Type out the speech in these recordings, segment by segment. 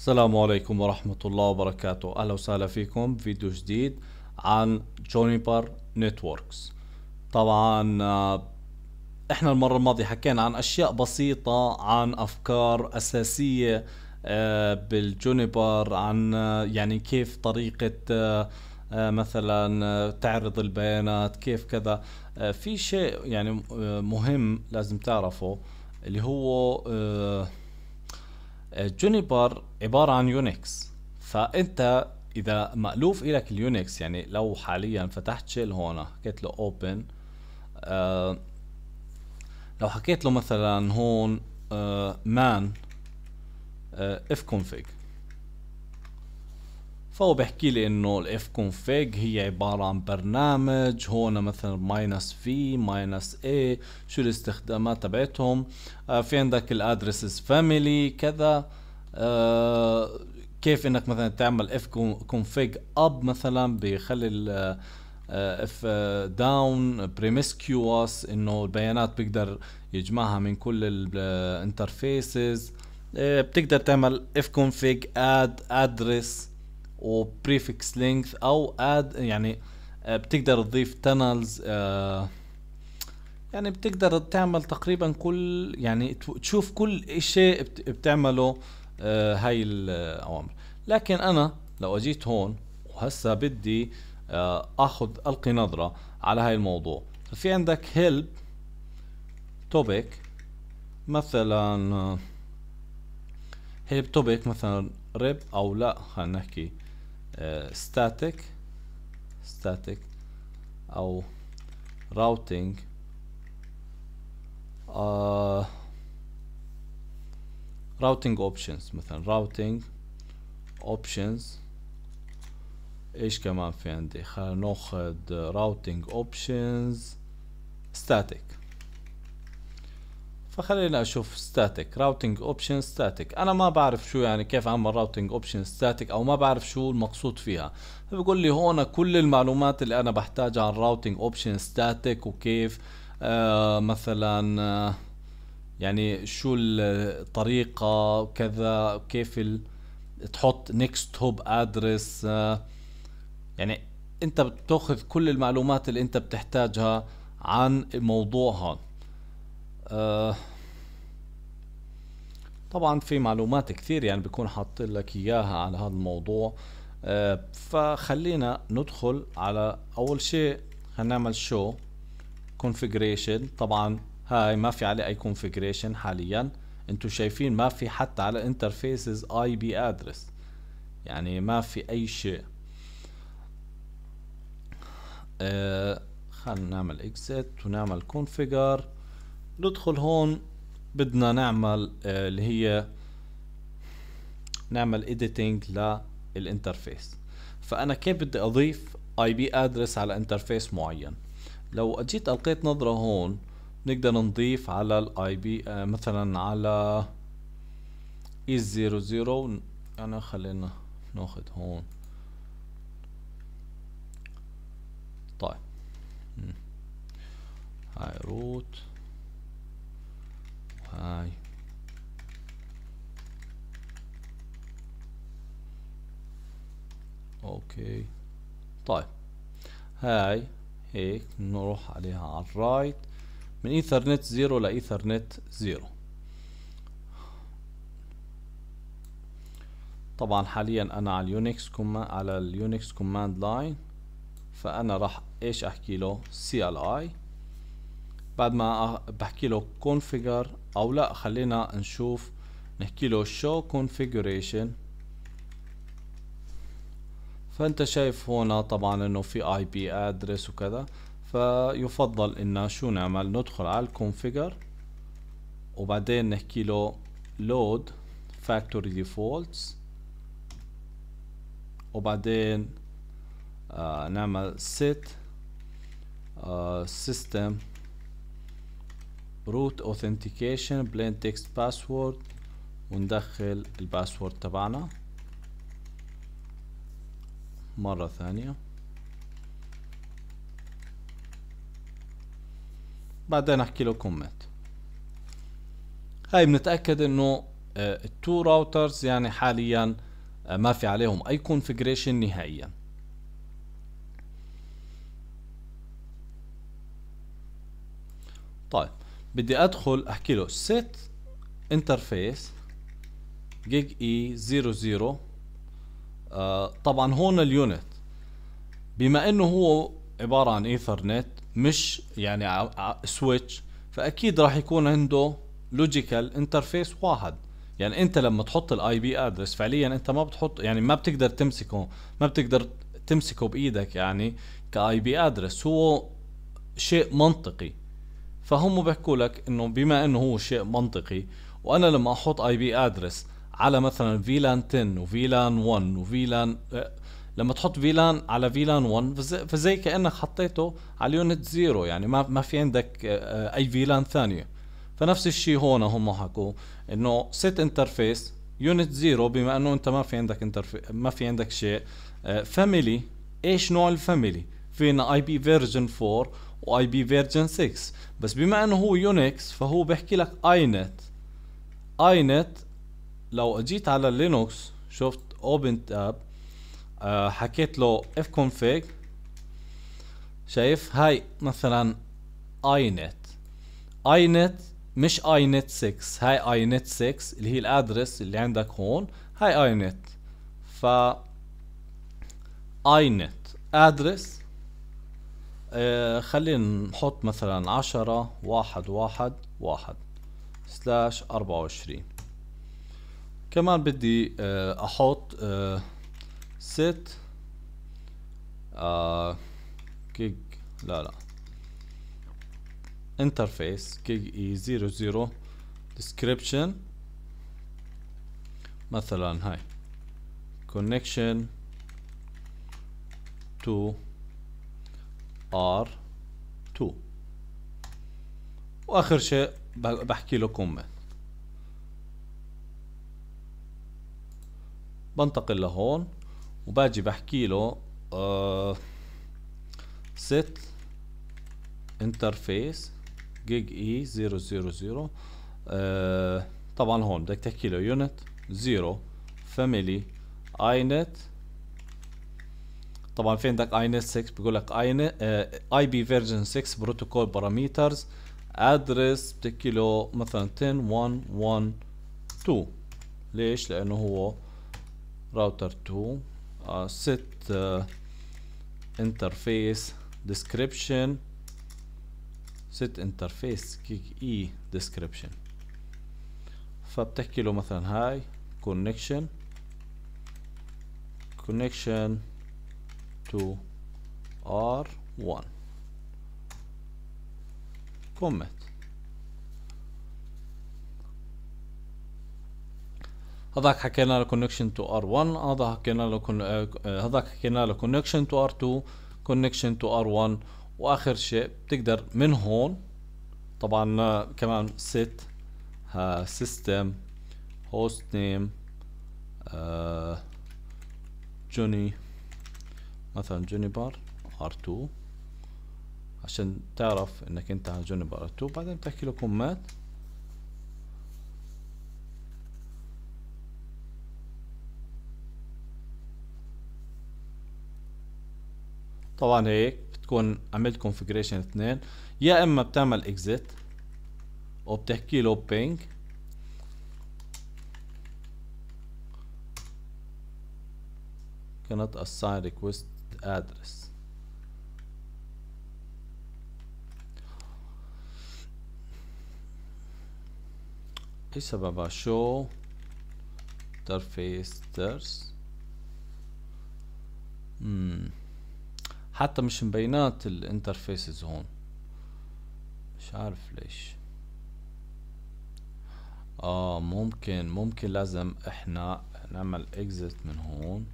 السلام عليكم ورحمة الله وبركاته أهلا وسهلا فيكم فيديو جديد عن جونيبر نتوركس طبعا آه، احنا المرة الماضية حكينا عن أشياء بسيطة عن أفكار أساسية آه، بالجونيبر عن آه، يعني كيف طريقة مثلا تعرض البيانات كيف كذا في شيء يعني مهم لازم تعرفه اللي هو جونيبر آه، عبارة عن يونكس فأنت إذا مألوف إلك اليونكس يعني لو حاليا فتحت شيل هون حكيت له اوبن آه، لو حكيت له مثلا هون مان اف كونفيج فهو بحكي لي انه الاف كونفيج هي عبارة عن برنامج هون مثلا ماينس في ماينس اي شو الاستخدامات تبعتهم آه في عندك الادرسز فاميلي كذا آه كيف انك مثلا تعمل اف كونفيج اب مثلا بخلي اف داون بريمسكيوس انه البيانات بيقدر يجمعها من كل الانترفيسز آه، آه، بتقدر تعمل اف كونفيج اد ادرس وبريفكس لينث او اد يعني آه، بتقدر تضيف تنلز آه، يعني بتقدر تعمل تقريبا كل يعني تشوف كل شيء بتعمله آه، هاي الاوامر لكن انا لو اجيت هون وهسا بدي اخذ القي نظره على هاي الموضوع في عندك هيلب توبيك مثلا هيلب توبيك مثلا ريب او لا خلينا نحكي static static او routing uh, routing options مثلا routing options ايش كمان في عندي خلينا ناخذ routing options static فخلينا اشوف ستاتيك راوتنج اوبشن ستاتيك انا ما بعرف شو يعني كيف اعمل راوتنج اوبشن ستاتيك او ما بعرف شو المقصود فيها فبقول لي هون كل المعلومات اللي انا بحتاجها عن راوتنج اوبشن ستاتيك وكيف آه مثلا آه، يعني شو الطريقة كذا كيف تحط نيكست هوب ادرس يعني انت بتاخذ كل المعلومات اللي انت بتحتاجها عن موضوعها آه طبعا في معلومات كثير يعني بيكون حاط لك اياها على هذا الموضوع آه، فخلينا ندخل على اول شيء هنعمل شو configuration طبعا هاي ما في عليه اي configuration حاليا انتم شايفين ما في حتى على interfaces اي بي ادرس يعني ما في اي شيء آه، خلينا نعمل exit ونعمل configure ندخل هون بدنا نعمل آه، اللي هي نعمل editing للانترفيس فانا كيف بدي اضيف اي بي ادرس على انترفيس معين لو اجيت القيت نظره هون بنقدر نضيف على الاي آه، بي مثلا على اي e 00 انا خلينا ناخذ هون طيب هاي روت اوكي طيب هاي هيك نروح عليها على الرايت من ايثرنت زيرو لايثرنت زيرو طبعا حاليا انا على اليونكس كما على اليونكس كوماند لاين فانا راح ايش احكي له سي ال اي بعد ما بحكي له كونفيجر او لا خلينا نشوف نحكي له show configuration فانت شايف هنا طبعا انه في اي بي ادرس وكذا فيفضل ان شو نعمل ندخل على الكونفيجر وبعدين نحكي له لود فاكتوري ديفولتس وبعدين آه نعمل سيت سيستم روت اوثنتيكيشن بلين تكست باسورد وندخل الباسورد تبعنا مرة ثانية بعدين احكي له كومنت هاي بنتاكد انه التو آه، راوترز يعني حاليا آه، ما في عليهم اي كونفجريشن نهائيا طيب بدي ادخل احكي له set interface gig e 00 آه، طبعا هون اليونت بما انه هو عبارة عن ايثرنت مش يعني سويتش فاكيد راح يكون عنده لوجيكال انترفيس واحد يعني انت لما تحط الاي بي ادرس فعليا انت ما بتحط يعني ما بتقدر تمسكه ما بتقدر تمسكه بايدك يعني كاي بي ادرس هو شيء منطقي فهم بيحكوا لك انه بما انه هو شيء منطقي وانا لما احط اي بي ادرس على مثلا فيلان 10 وفيلان 1 وفيلان آه، لما تحط فيلان على فيلان 1 فزي كانك حطيته على يونت زيرو يعني ما ما في عندك آه، آه، اي فيلان ثانيه فنفس الشيء هون هم حكوا انه سيت انترفيس يونت زيرو بما انه انت ما في عندك ما في عندك شيء فاميلي ايش نوع الفاميلي فينا اي بي فيرجن 4 واي بي فيرجن 6 بس بما انه هو يونكس فهو بيحكي لك اي نت اي نت لو اجيت على لينوكس شفت اوبن آه، تاب حكيت له اف كونفيج شايف هاي مثلا اي نت اي نت مش اي نت 6 هاي اي نت 6 اللي هي الادرس اللي عندك هون هاي اي نت ف اي نت ادرس آه، خلينا نحط مثلا 10 واحد واحد واحد سلاش 24 كمان بدي احط set gig لا لا interface gig e 00 description مثلا هاي connection to R2 واخر شيء بحكي له كومنت بنتقل لهون وباجي بحكي له آه، set interface gig e 000 آه، طبعا هون بدك تحكي له unit 0 family inet طبعا في عندك inet 6 بيقول لك اي بي فيرجن 6 بروتوكول باراميترز ادرس بتحكي له مثلا 10 1 1 2 ليش؟ لانه هو router 2 uh, set uh, interface description set interface gig e description فبتحكي له مثلا هاي connection connection to R1 comment. هذاك حكينا له كونكشن تو ار 1 هذا حكينا له آه، هذاك حكينا له كونكشن تو ار 2 كونكشن تو ار 1 واخر شيء بتقدر من هون طبعا آه، كمان set سيستم هوست نيم name آه جوني مثلا جونيبر R2 عشان تعرف انك انت على جونيبر R2 بعدين بتحكي له كومات طبعا هيك بتكون عملت كونفجريشن اثنين يا اما بتعمل اكزيت وبتحكي له بينج cannot assign request address ايش سببها show interface stars امم hmm. حتى مش مبينات الانترفيسز هون مش عارف ليش اه ممكن ممكن لازم احنا نعمل اكزت من هون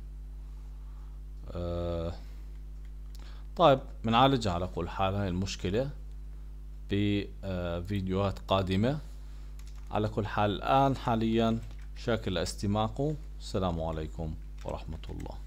آه طيب بنعالجها على كل حال هاي المشكلة بفيديوهات قادمة على كل حال الآن حاليا شاكر استماعكم السلام عليكم ورحمة الله